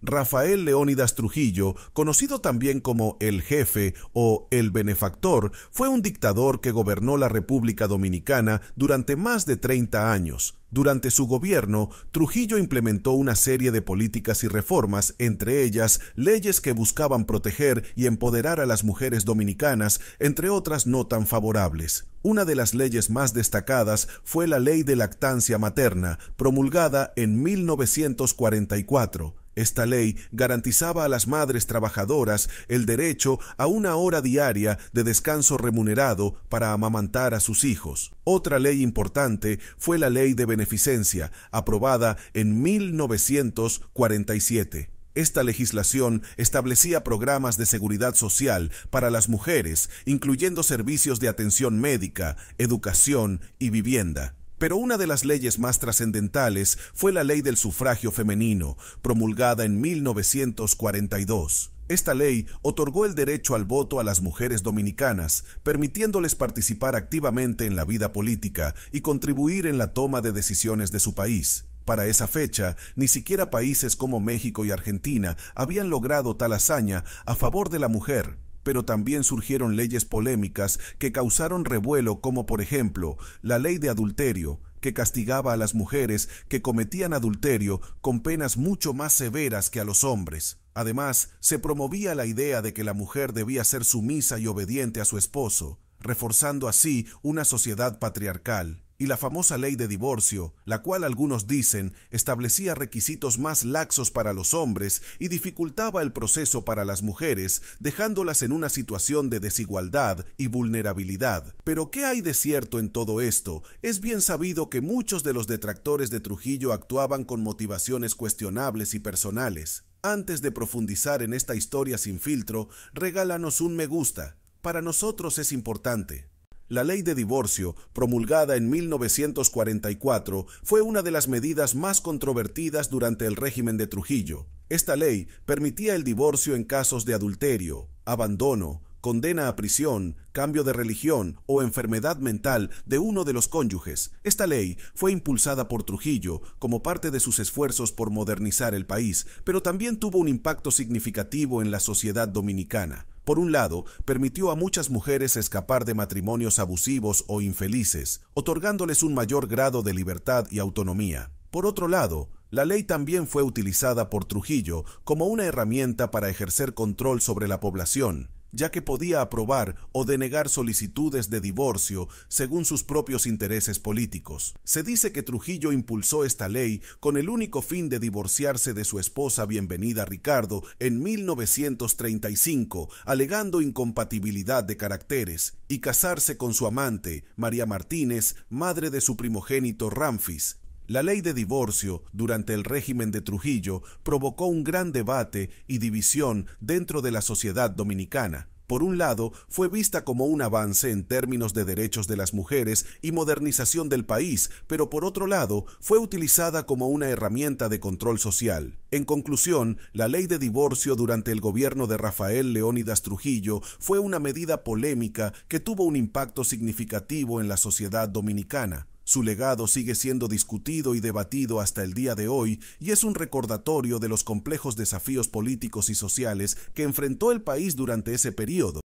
Rafael Leónidas Trujillo, conocido también como el jefe o el benefactor, fue un dictador que gobernó la República Dominicana durante más de 30 años. Durante su gobierno, Trujillo implementó una serie de políticas y reformas, entre ellas leyes que buscaban proteger y empoderar a las mujeres dominicanas, entre otras no tan favorables. Una de las leyes más destacadas fue la Ley de Lactancia Materna, promulgada en 1944. Esta ley garantizaba a las madres trabajadoras el derecho a una hora diaria de descanso remunerado para amamantar a sus hijos. Otra ley importante fue la Ley de Beneficencia, aprobada en 1947. Esta legislación establecía programas de seguridad social para las mujeres, incluyendo servicios de atención médica, educación y vivienda. Pero una de las leyes más trascendentales fue la ley del sufragio femenino, promulgada en 1942. Esta ley otorgó el derecho al voto a las mujeres dominicanas, permitiéndoles participar activamente en la vida política y contribuir en la toma de decisiones de su país. Para esa fecha, ni siquiera países como México y Argentina habían logrado tal hazaña a favor de la mujer pero también surgieron leyes polémicas que causaron revuelo como por ejemplo la ley de adulterio, que castigaba a las mujeres que cometían adulterio con penas mucho más severas que a los hombres. Además, se promovía la idea de que la mujer debía ser sumisa y obediente a su esposo, reforzando así una sociedad patriarcal y la famosa ley de divorcio, la cual algunos dicen establecía requisitos más laxos para los hombres y dificultaba el proceso para las mujeres, dejándolas en una situación de desigualdad y vulnerabilidad. Pero ¿qué hay de cierto en todo esto? Es bien sabido que muchos de los detractores de Trujillo actuaban con motivaciones cuestionables y personales. Antes de profundizar en esta historia sin filtro, regálanos un me gusta. Para nosotros es importante. La ley de divorcio, promulgada en 1944, fue una de las medidas más controvertidas durante el régimen de Trujillo. Esta ley permitía el divorcio en casos de adulterio, abandono, condena a prisión, cambio de religión o enfermedad mental de uno de los cónyuges. Esta ley fue impulsada por Trujillo como parte de sus esfuerzos por modernizar el país, pero también tuvo un impacto significativo en la sociedad dominicana por un lado, permitió a muchas mujeres escapar de matrimonios abusivos o infelices, otorgándoles un mayor grado de libertad y autonomía. Por otro lado, la ley también fue utilizada por Trujillo como una herramienta para ejercer control sobre la población, ya que podía aprobar o denegar solicitudes de divorcio según sus propios intereses políticos. Se dice que Trujillo impulsó esta ley con el único fin de divorciarse de su esposa Bienvenida Ricardo en 1935, alegando incompatibilidad de caracteres, y casarse con su amante, María Martínez, madre de su primogénito Ramfis, la ley de divorcio durante el régimen de Trujillo provocó un gran debate y división dentro de la sociedad dominicana. Por un lado, fue vista como un avance en términos de derechos de las mujeres y modernización del país, pero por otro lado, fue utilizada como una herramienta de control social. En conclusión, la ley de divorcio durante el gobierno de Rafael Leónidas Trujillo fue una medida polémica que tuvo un impacto significativo en la sociedad dominicana. Su legado sigue siendo discutido y debatido hasta el día de hoy y es un recordatorio de los complejos desafíos políticos y sociales que enfrentó el país durante ese periodo.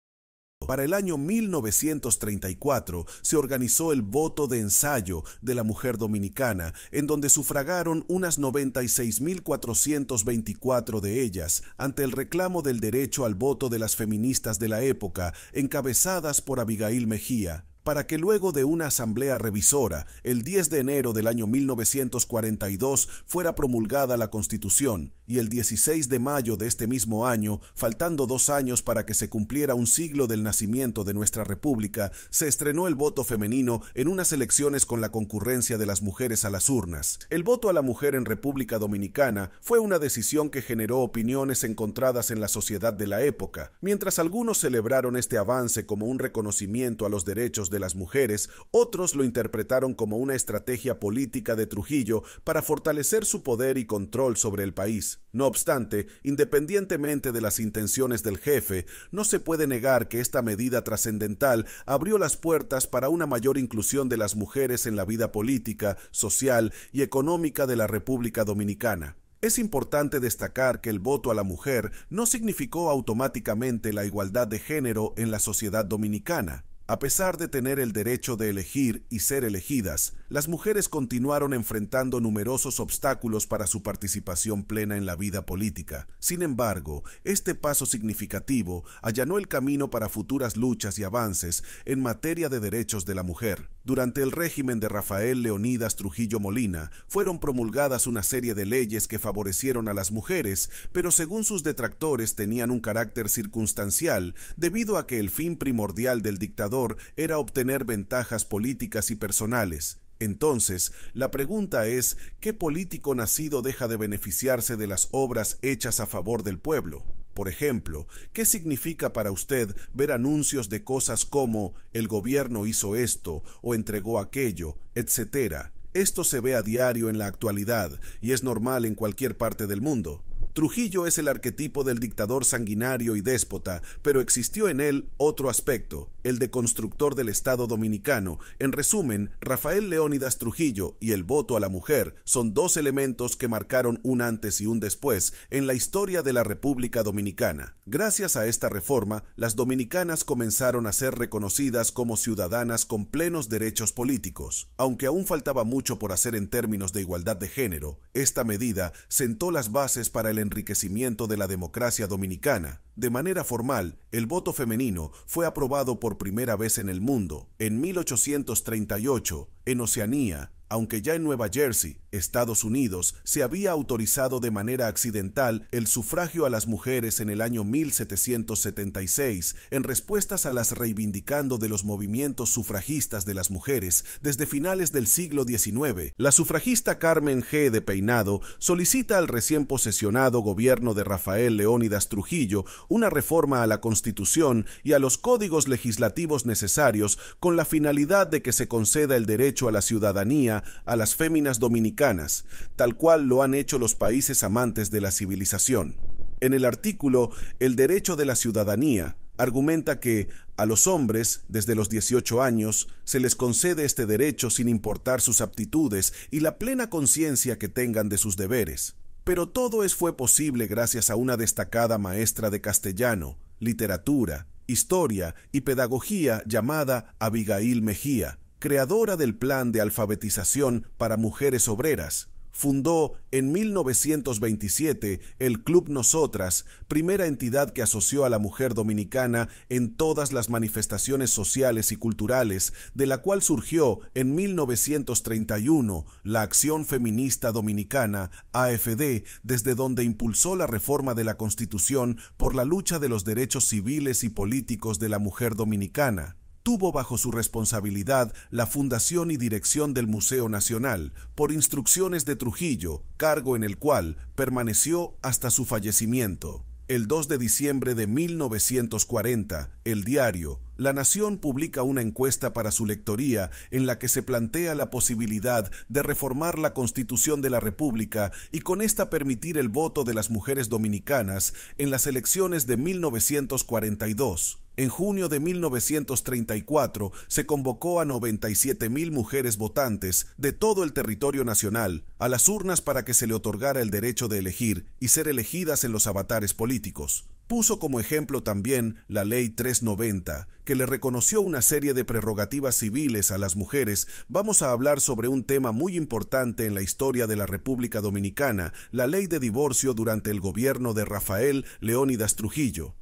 Para el año 1934 se organizó el voto de ensayo de la mujer dominicana, en donde sufragaron unas 96.424 de ellas ante el reclamo del derecho al voto de las feministas de la época, encabezadas por Abigail Mejía, para que luego de una asamblea revisora, el 10 de enero del año 1942 fuera promulgada la Constitución, y el 16 de mayo de este mismo año, faltando dos años para que se cumpliera un siglo del nacimiento de nuestra República, se estrenó el voto femenino en unas elecciones con la concurrencia de las mujeres a las urnas. El voto a la mujer en República Dominicana fue una decisión que generó opiniones encontradas en la sociedad de la época. Mientras algunos celebraron este avance como un reconocimiento a los derechos de las mujeres, otros lo interpretaron como una estrategia política de Trujillo para fortalecer su poder y control sobre el país. No obstante, independientemente de las intenciones del jefe, no se puede negar que esta medida trascendental abrió las puertas para una mayor inclusión de las mujeres en la vida política, social y económica de la República Dominicana. Es importante destacar que el voto a la mujer no significó automáticamente la igualdad de género en la sociedad dominicana. A pesar de tener el derecho de elegir y ser elegidas, las mujeres continuaron enfrentando numerosos obstáculos para su participación plena en la vida política. Sin embargo, este paso significativo allanó el camino para futuras luchas y avances en materia de derechos de la mujer. Durante el régimen de Rafael Leonidas Trujillo Molina, fueron promulgadas una serie de leyes que favorecieron a las mujeres, pero según sus detractores tenían un carácter circunstancial debido a que el fin primordial del dictador era obtener ventajas políticas y personales. Entonces, la pregunta es, ¿qué político nacido deja de beneficiarse de las obras hechas a favor del pueblo? Por ejemplo, ¿qué significa para usted ver anuncios de cosas como el gobierno hizo esto o entregó aquello, etcétera? Esto se ve a diario en la actualidad y es normal en cualquier parte del mundo. Trujillo es el arquetipo del dictador sanguinario y déspota, pero existió en él otro aspecto, el de constructor del Estado dominicano. En resumen, Rafael Leónidas Trujillo y el voto a la mujer son dos elementos que marcaron un antes y un después en la historia de la República Dominicana. Gracias a esta reforma, las dominicanas comenzaron a ser reconocidas como ciudadanas con plenos derechos políticos. Aunque aún faltaba mucho por hacer en términos de igualdad de género, esta medida sentó las bases para el enriquecimiento de la democracia dominicana. De manera formal, el voto femenino fue aprobado por primera vez en el mundo, en 1838, en Oceanía, aunque ya en Nueva Jersey, Estados Unidos, se había autorizado de manera accidental el sufragio a las mujeres en el año 1776, en respuestas a las reivindicando de los movimientos sufragistas de las mujeres desde finales del siglo XIX, la sufragista Carmen G. de Peinado solicita al recién posesionado gobierno de Rafael Leónidas Trujillo una reforma a la Constitución y a los códigos legislativos necesarios con la finalidad de que se conceda el derecho a la ciudadanía a las féminas dominicanas, tal cual lo han hecho los países amantes de la civilización. En el artículo El derecho de la ciudadanía, argumenta que a los hombres, desde los 18 años, se les concede este derecho sin importar sus aptitudes y la plena conciencia que tengan de sus deberes. Pero todo es fue posible gracias a una destacada maestra de castellano, literatura, historia y pedagogía llamada Abigail Mejía, creadora del plan de alfabetización para mujeres obreras, fundó en 1927 el Club Nosotras, primera entidad que asoció a la mujer dominicana en todas las manifestaciones sociales y culturales, de la cual surgió en 1931 la Acción Feminista Dominicana, AFD, desde donde impulsó la reforma de la Constitución por la lucha de los derechos civiles y políticos de la mujer dominicana tuvo bajo su responsabilidad la fundación y dirección del Museo Nacional, por instrucciones de Trujillo, cargo en el cual permaneció hasta su fallecimiento. El 2 de diciembre de 1940, el diario La Nación publica una encuesta para su lectoría en la que se plantea la posibilidad de reformar la Constitución de la República y con esta permitir el voto de las mujeres dominicanas en las elecciones de 1942. En junio de 1934 se convocó a 97.000 mujeres votantes de todo el territorio nacional a las urnas para que se le otorgara el derecho de elegir y ser elegidas en los avatares políticos. Puso como ejemplo también la Ley 390, que le reconoció una serie de prerrogativas civiles a las mujeres. Vamos a hablar sobre un tema muy importante en la historia de la República Dominicana, la ley de divorcio durante el gobierno de Rafael Leónidas Trujillo.